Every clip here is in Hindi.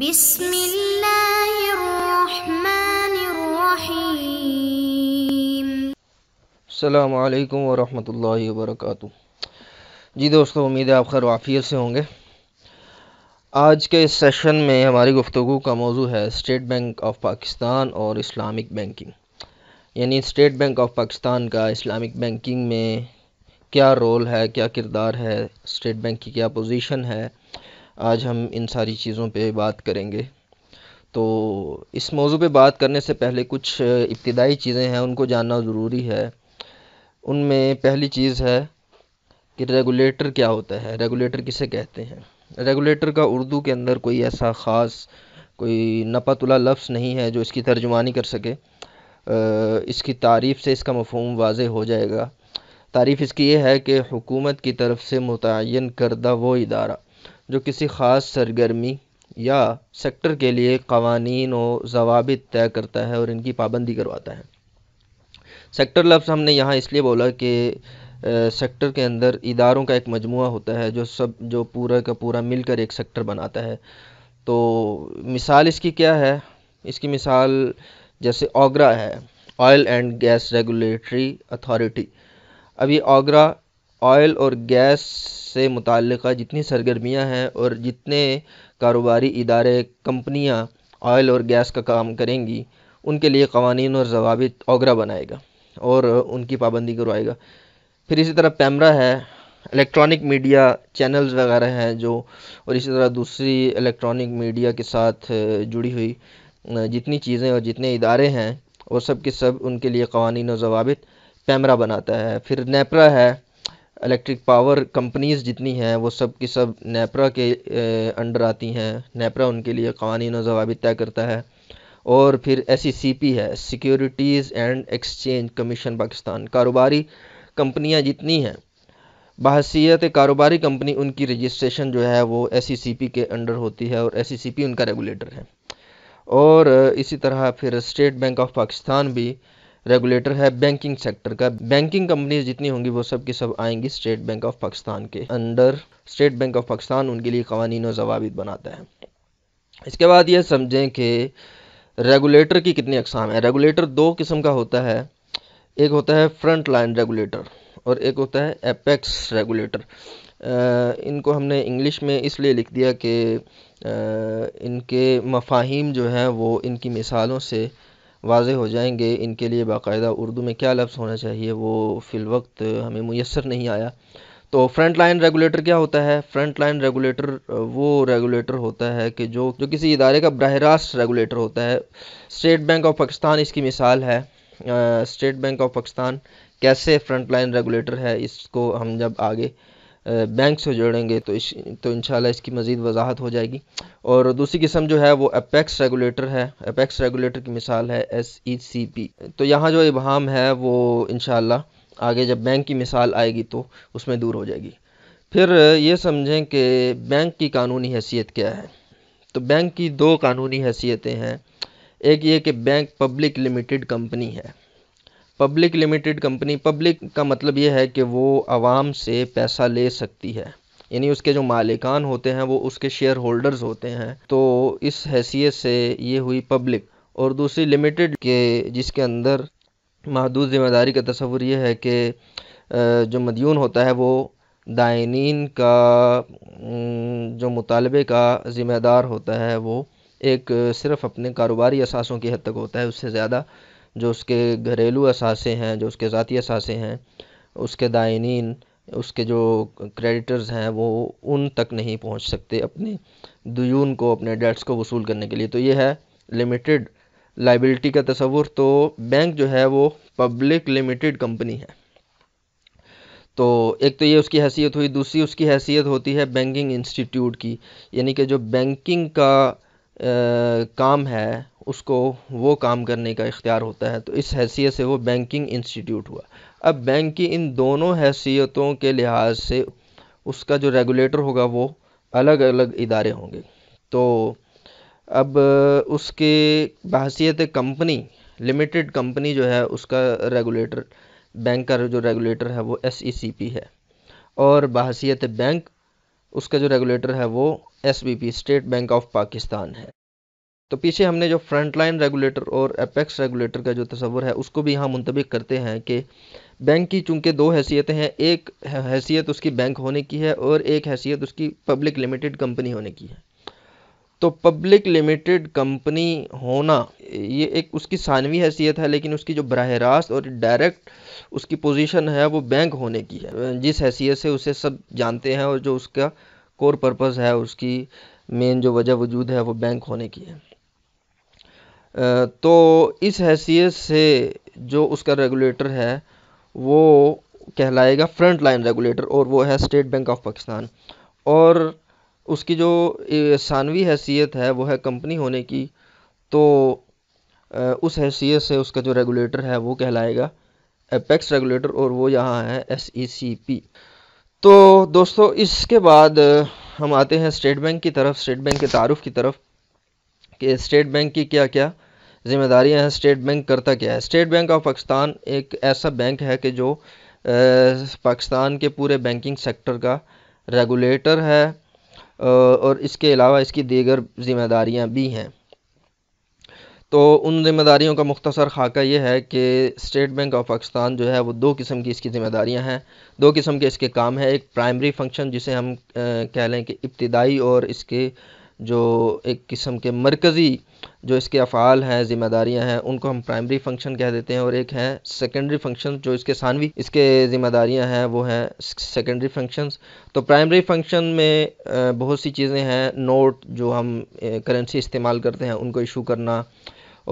بسم الله الرحمن الرحيم السلام عليكم ورحمة الله وبركاته जी दोस्तों उम्मीद है आप खैर वाफियत से होंगे आज के इस सेशन में हमारी गुफ्तु का मौजू है स्टेट बैंक ऑफ पाकिस्तान और इस्लामिक बैंकिंग यानी स्टेट बैंक ऑफ पाकिस्तान का इस्लामिक बैंकिंग में क्या रोल है क्या किरदार है स्टेट बैंक की क्या पोजीशन है आज हम इन सारी चीज़ों पे बात करेंगे तो इस मौजू पे बात करने से पहले कुछ इब्तदाई चीज़ें हैं उनको जानना ज़रूरी है उनमें पहली चीज़ है कि रेगुलेटर क्या होता है रेगुलेटर किसे कहते हैं रेगुलेटर का उर्दू के अंदर कोई ऐसा ख़ास कोई नपातुला लफ्ज़ नहीं है जो इसकी तर्जुमानी कर सके इसकी तारीफ़ से इसका मफहम वाज हो जाएगा तारीफ़ इसकी ये है कि हुकूमत की तरफ से मुतन करदा वो इदारा जो किसी ख़ास सरगर्मी या सेक्टर के लिए कवानीन और जवाबित तय करता है और इनकी पाबंदी करवाता है सेक्टर लफ्ज़ हमने यहाँ इसलिए बोला कि सेक्टर के अंदर इदारों का एक मजमु होता है जो सब जो पूरा का पूरा मिलकर एक सेक्टर बनाता है तो मिसाल इसकी क्या है इसकी मिसाल जैसे आगरा है oil and gas regulatory authority अभी आगरा ऑयल और गैस से मुतल जितनी सरगर्मियाँ हैं और जितने कारोबारी इदारे कंपनियाँ ऑयल और गैस का काम करेंगी उनके लिए कवानी और जवाब ओगरा बनाएगा और उनकी पाबंदी करवाएगा फिर इसी तरह पैमरा है इलेक्ट्रॉनिक मीडिया चैनल्स वगैरह हैं जो और इसी तरह दूसरी इलेक्ट्रॉनिक मीडिया के साथ जुड़ी हुई जितनी चीज़ें और जितने इदारे हैं वो सब के सब उनके लिए कवानीन और जवाबित पैमरा बनाता है फिर नेपरा है इलेक्ट्रिक पावर कंपनीज़ जितनी हैं वो सब की सब नेपरा के अंडर आती हैं नेपरा उनके लिए कवानीन और जवाबित तय करता है और फिर एस e है securities and exchange commission Pakistan कारोबारी कंपनियां जितनी हैं बहसीत कारोबारी कंपनी उनकी रजिस्ट्रेशन जो है वो एस e के अंडर होती है और एस e उनका रेगुलेटर है और इसी तरह फिर स्टेट बैंक ऑफ पाकिस्तान भी रेगुलेटर है बैंकिंग सेक्टर का बैंकिंग कंपनीज जितनी होंगी वो सब की सब आएंगी स्टेट बैंक ऑफ पाकिस्तान के under state bank of Pakistan उनके लिए कवानीन और जवाब बनाता है इसके बाद ये समझें कि रेगुलेटर की कितनी अकसाम है रेगुलेटर दो किस्म का होता है एक होता है फ्रंट लाइन रेगुलेटर और एक होता है एपेक्स रेगुलेटर इनको हमने इंग्लिश में इसलिए लिख दिया कि इनके मफाहिम जो हैं वो इनकी मिसालों से वाज़े हो जाएंगे इनके लिए बाकायदा उर्दू में क्या लफ्ज़ होना चाहिए वो फ़िलवक्त हमें मैसर नहीं आया तो फ्रंट लाइन रेगुलेटर क्या होता है फ्रंट लाइन रेगुलेटर वो रेगुलेटर होता है कि जो जो किसी इदारे का बरह रास्त रेगुलेटर होता है स्टेट बैंक ऑफ पाकिस्तान इसकी मिसाल है स्टेट बैंक ऑफ पाकिस्तान कैसे फ्रंट लाइन रेगुलेटर है इसको हम जब आगे बैंक से जोड़ेंगे तो इस तो इन इसकी मज़ीद वजाहत हो जाएगी और दूसरी किस्म जो है वो अपेक्स रेगुलेटर है अपेक्स रेगुलेटर की मिसाल है एस ई सी पी तो यहाँ जो इबहम है वो इन आगे जब बैंक की मिसाल आएगी तो उसमें दूर हो जाएगी फिर ये समझें कि बैंक की कानूनी हैसियत क्या है तो बैंक की दो कानूनी हैसियतें हैं एक ये कि बैंक पब्लिक लिमिटेड कंपनी है पब्लिक लिमिटेड कंपनी पब्लिक का मतलब ये है कि वो आवाम से पैसा ले सकती है यानी उसके जो मालिकान होते हैं वो उसके शेयर होल्डर्स होते हैं तो इस हैसियत से ये हुई पब्लिक और दूसरी लिमिटेड के जिसके अंदर महदूद ज़िम्मेदारी का तस्वुर यह है कि जो मदयून होता है वो दायनीन का जो मुतालबे का ज़िम्मेदार होता है वो एक सिर्फ़ अपने कारोबारी असासों की हद तक होता है उससे ज़्यादा जो उसके घरेलू असासे हैं जो उसके ज़ाती असासे हैं उसके दायनीन उसके जो क्रेडिटर्स हैं वो उन तक नहीं पहुंच सकते अपने दुयून को अपने डेट्स को वसूल करने के लिए तो ये है लिमिटेड लाइबिलिटी का तस्वुर तो बैंक जो है वो पब्लिक लिमिटेड कंपनी है तो एक तो ये उसकी हैसियत हुई दूसरी उसकी हैसियत होती है बैंकिंग इंस्टीट्यूट की यानी कि जो बैंकिंग का काम है उसको वो काम करने का इख्तियार होता है तो इस हैसियत से वो बैंकिंग इंस्टीट्यूट हुआ अब बैंक की इन दोनों हैसियतों के लिहाज से उसका जो रेगुलेटर होगा वो अलग अलग इदारे होंगे तो अब उसके बहसीत कंपनी लिमिटेड कंपनी जो है उसका रेगुलेटर बैंक का जो रेगुलेटर है वो एस e है और बहसीत बैंक उसका जो रेगुलेटर है वो S state bank of Pakistan है तो पीछे हमने जो फ्रंट लाइन रेगुलेटर और अपेक्स रेगुलेटर का जो तस्वर है उसको भी यहाँ मुंतबिक करते हैं कि बैंक की चूंकि दो हैसियतें हैं एक हैसियत उसकी बैंक होने की है और एक हैसियत उसकी पब्लिक लिमिटेड कंपनी होने की है तो पब्लिक लिमिटेड कंपनी होना ये एक उसकी सानवी हैसियत है लेकिन उसकी जो बरह रास्त और डायरेक्ट उसकी पोजीशन है वो बैंक होने की है जिस हैसियत से उसे सब जानते हैं और जो उसका कोर पर्पस है उसकी मेन जो वजह वजूद है वो बैंक होने की है तो इस हैसियत से जो उसका रेगुलेटर है वो कहलाएगा फ्रंट लाइन रेगुलेटर और वो है स्टेट बैंक ऑफ पाकिस्तान और उसकी जो सानवी हैसियत है वो है कंपनी होने की तो उस हैसियत से उसका जो रेगुलेटर है वो कहलाएगा एपेक्स रेगुलेटर और वो यहाँ है एस ई सी पी तो दोस्तों इसके बाद हम आते हैं स्टेट बैंक की तरफ स्टेट बैंक के तारफ़ की तरफ कि स्टेट बैंक की क्या क्या जिम्मेदारियाँ हैं स्टेट बैंक करता क्या है स्टेट बैंक ऑफ पाकिस्तान एक ऐसा बैंक है कि जो पाकिस्तान के पूरे बैंकिंग सेक्टर का रेगुलेटर है और इसके अलावा इसकी दीगर ज़िम्मेदारियाँ भी हैं तो उन ज़िम्मेदारियों का मुख्तसर खाका ये है कि स्टेट बैंक ऑफ पाकिस्तान जो है वो दो किस्म की इसकी ज़िम्मेदारियाँ हैं दो किस्म के इसके काम हैं एक प्राइमरी फंक्शन जिसे हम कह लें कि इब्तदाई और इसके जो एक किस्म के मरकज़ी जो इसके अफ़ाल हैं ज़िम्मेदारियां हैं उनको हम प्राइमरी फंक्शन कह देते हैं और एक हैं सेकेंडरी फंक्शन जो इसके सानवी इसके ज़िम्मेदारियां हैं वो हैं सेकेंडरी फंक्शंस तो प्राइमरी फंक्शन में बहुत सी चीज़ें हैं नोट जो हम करेंसी इस्तेमाल करते हैं उनको इशू करना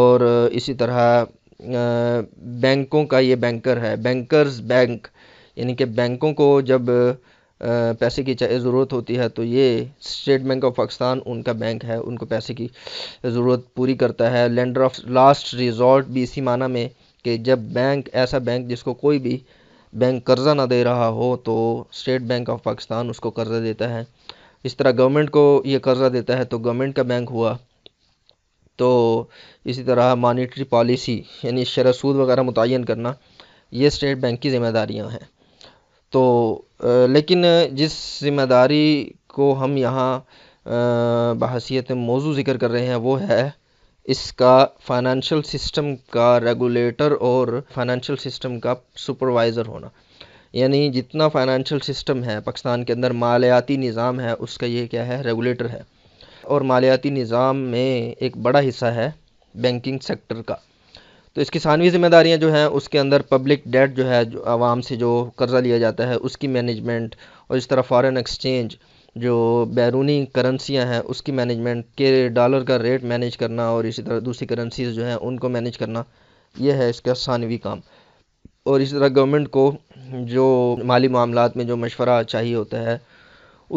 और इसी तरह बैंकों का ये बैंकर है बैंकर्स बैंक यानी कि बैंकों को जब पैसे की ज़रूरत होती है तो ये स्टेट बैंक ऑफ पाकिस्तान उनका बैंक है उनको पैसे की ज़रूरत पूरी करता है लेंडर ऑफ लास्ट रिजॉर्ट भी इसी माना में कि जब बैंक ऐसा बैंक जिसको कोई भी बैंक कर्ज़ा ना दे रहा हो तो स्टेट बैंक ऑफ पाकिस्तान उसको कर्ज़ा देता है इस तरह गवर्नमेंट को ये कर्ज़ा देता है तो गवर्नमेंट का बैंक हुआ तो इसी तरह मॉनेटरी पॉलिसी यानी शरसूद वगैरह मुतन करना ये स्टेट बैंक की ज़िम्मेदारियाँ हैं तो लेकिन जिस ज़िम्मेदारी को हम यहाँ बहसीत मौजू ज़िक्र कर रहे हैं वो है इसका फाइनेंशियल सिस्टम का रेगुलेटर और फाइनेंशियल सिस्टम का सुपरवाइज़र होना यानी जितना फाइनेंशियल सिस्टम है पाकिस्तान के अंदर मालियाती निज़ाम है उसका ये क्या है रेगुलेटर है और मालियाती निज़ाम में एक बड़ा हिस्सा है बैंकिंग सेक्टर का तो इसकी सानवी ज़िम्मेदारियाँ जो हैं उसके अंदर पब्लिक डेट जो है जो आवाम से जो कर्ज़ा लिया जाता है उसकी मैनेजमेंट और इस तरह फॉरेन एक्सचेंज जो बैरूनी करेंसियाँ हैं उसकी मैनेजमेंट के डॉलर का रेट मैनेज करना और इसी तरह दूसरी करेंसीज जो हैं उनको मैनेज करना यह है इसका सानवी काम और इसी तरह गवर्नमेंट को जो माली मामला में जो मशवरा चाहिए होता है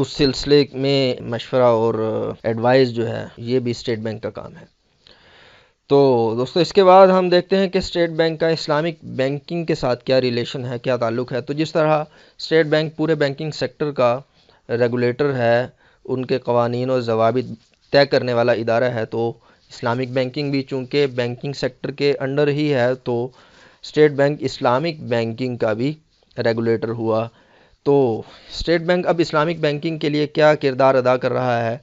उस सिलसिले में मशवरा और एडवाइस जो है ये भी स्टेट बैंक का काम है तो दोस्तों इसके बाद हम देखते हैं कि स्टेट बैंक का इस्लामिक बैंकिंग के साथ क्या रिलेशन है क्या ताल्लुक़ है तो जिस तरह स्टेट बैंक पूरे बैंकिंग सेक्टर का रेगुलेटर है उनके कवानीन और जवाबित तय करने वाला इदारा है तो इस्लामिक बैंकिंग भी चूँकि बैंकिंग सेक्टर के अंडर ही है तो स्टेट बैंक इस्लामिक बैंकिंग का भी रेगुलेटर हुआ तो स्टेट बैंक अब इस्लामिक बैंकिंग के लिए क्या किरदार अदा कर रहा है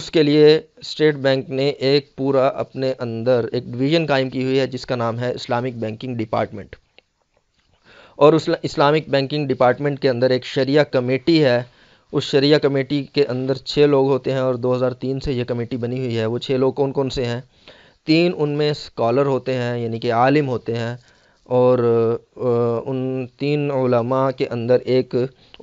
उसके लिए स्टेट बैंक ने एक पूरा अपने अंदर एक डिवीज़न कायम की हुई है जिसका नाम है इस्लामिक बैंकिंग डिपार्टमेंट और उस इस्लामिक बैंकिंग डिपार्टमेंट के अंदर एक शरिया कमेटी है उस शरिया कमेटी के अंदर छः लोग होते हैं और 2003 से ये कमेटी बनी हुई है वो छः लोग कौन कौन से हैं तीन उनमें स्कॉलर होते हैं यानी कि आलिम होते हैं और उन तीन उलमा के अंदर एक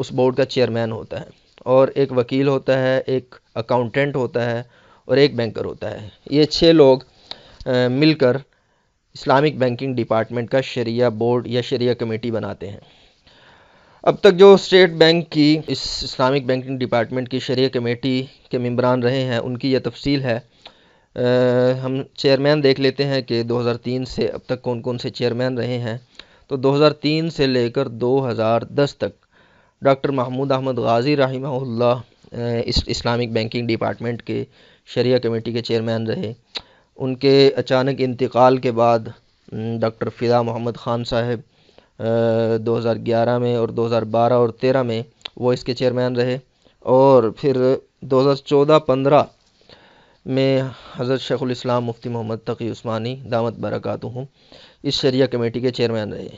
उस बोर्ड का चेयरमैन होता है और एक वकील होता है एक अकाउंटेंट होता है और एक बैंकर होता है ये छः लोग मिलकर इस्लामिक बैंकिंग डिपार्टमेंट का शरिया बोर्ड या शरिया कमेटी बनाते हैं अब तक जो स्टेट बैंक की इस इस्लामिक बैंकिंग डिपार्टमेंट की शरिया कमेटी के मम्बरान रहे हैं उनकी यह तफसील है आ, हम चेयरमैन देख लेते हैं कि 2003 से अब तक कौन कौन से चेयरमैन रहे हैं तो 2003 से लेकर 2010 तक डॉक्टर महमूद अहमद गाजी रही इस इस्लामिक बैंकिंग डिपार्टमेंट के शरिया कमेटी के चेयरमैन रहे उनके अचानक इंतकाल के बाद डॉक्टर फ़िदा मोहम्मद ख़ान साहब 2011 में और 2012 और 13 में वो इसके चेयरमैन रहे और फिर 2014-15 में हज़रत शेखुल इस्लाम मुफ्ती मोहम्मद तकी उस्मानी दामत बरकत हूँ इस शरिया कमेटी के चेयरमैन रहे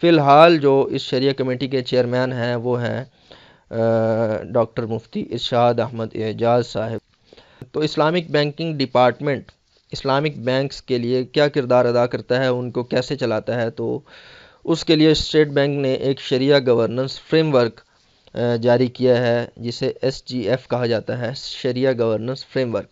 फ़िलहाल जो इस शरिया कमेटी के चेयरमैन हैं वो हैं डॉक्टर मुफ्ती इरशाद अहमद एजाज साहब तो Islamic banking department Islamic banks के लिए क्या किरदार अदा करता है उनको कैसे चलाता है तो उसके लिए स्टेट बैंक ने एक शरिया गवर्नेंस फ्रेमवर्क जारी किया है जिसे एस जी एफ कहा जाता है शरिया गवर्नेंस फ्रेमवर्क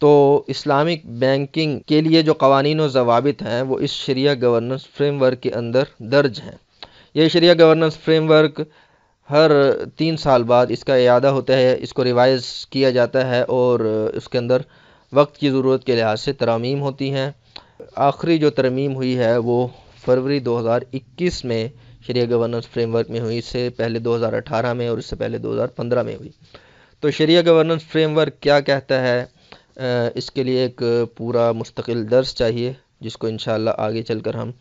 तो इस्लामिक बैंकिंग के लिए जो कवानीन और जवाबित हैं वो इस शरिया गवर्नेंस फ्रेमवर्क के अंदर दर्ज हैं ये शरिया गवर्नेंस फ्रेमवर्क हर तीन साल बाद इसका इरादा होता है इसको रिवाइज़ किया जाता है और उसके अंदर वक्त की ज़रूरत के लिहाज से तरामीम होती हैं आखिरी जो तरमीम हुई है वो फरवरी 2021 में शरिया गवर्नेंस फ्रेमवर्क में हुई इससे पहले 2018 में और इससे पहले 2015 में हुई तो शरिया गवर्नेंस फ्रेमवर्क क्या कहता है इसके लिए एक पूरा मुस्तकिल दर्स चाहिए जिसको इन आगे चल कर हम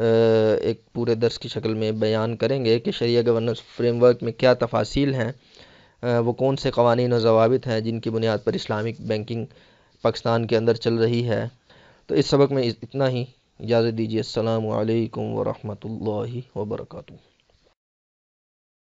एक पूरे दर्श की शक्ल में बयान करेंगे कि शरिया गवर्नेंस फ्रेमवर्क में क्या तफासिल हैं वो कौन से कवानीन और जवाबित हैं जिनकी बुनियाद पर इस्लामिक बैंकिंग पाकिस्तान के अंदर चल रही है तो इस सबक में इतना ही इजाज़त दीजिए अल्लाम वरहमल वर्का